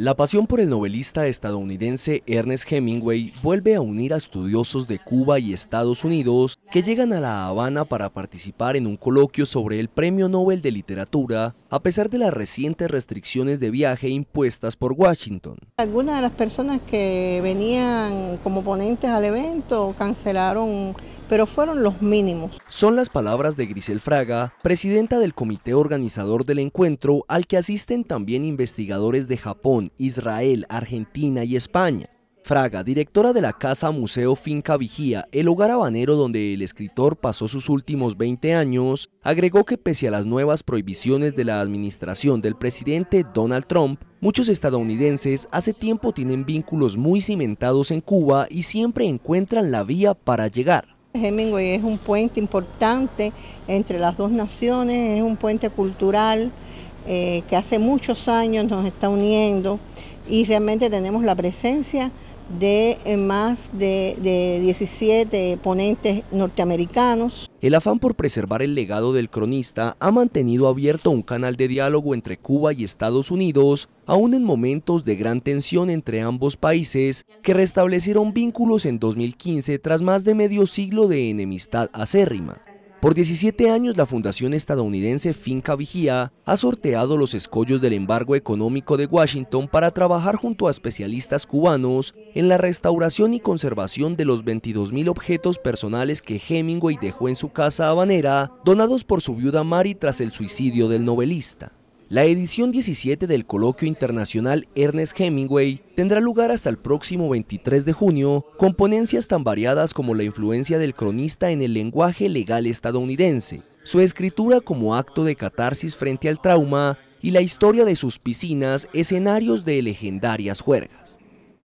La pasión por el novelista estadounidense Ernest Hemingway vuelve a unir a estudiosos de Cuba y Estados Unidos que llegan a La Habana para participar en un coloquio sobre el Premio Nobel de Literatura, a pesar de las recientes restricciones de viaje impuestas por Washington. Algunas de las personas que venían como ponentes al evento cancelaron pero fueron los mínimos. Son las palabras de Grisel Fraga, presidenta del comité organizador del encuentro, al que asisten también investigadores de Japón, Israel, Argentina y España. Fraga, directora de la Casa Museo Finca Vigía, el hogar habanero donde el escritor pasó sus últimos 20 años, agregó que pese a las nuevas prohibiciones de la administración del presidente Donald Trump, muchos estadounidenses hace tiempo tienen vínculos muy cimentados en Cuba y siempre encuentran la vía para llegar. Hemingway es un puente importante entre las dos naciones, es un puente cultural eh, que hace muchos años nos está uniendo y realmente tenemos la presencia de eh, más de, 17 ponentes norteamericanos. El afán por preservar el legado del cronista ha mantenido abierto un canal de diálogo entre Cuba y Estados Unidos, aún en momentos de gran tensión entre ambos países, que restablecieron vínculos en 2015 tras más de medio siglo de enemistad acérrima. Por 17 años, la fundación estadounidense Finca Vigía ha sorteado los escollos del embargo económico de Washington para trabajar junto a especialistas cubanos en la restauración y conservación de los 22.000 objetos personales que Hemingway dejó en su casa habanera, donados por su viuda Mary tras el suicidio del novelista. La edición 17 del Coloquio Internacional Ernest Hemingway tendrá lugar hasta el próximo 23 de junio, con ponencias tan variadas como la influencia del cronista en el lenguaje legal estadounidense, su escritura como acto de catarsis frente al trauma y la historia de sus piscinas, escenarios de legendarias juergas.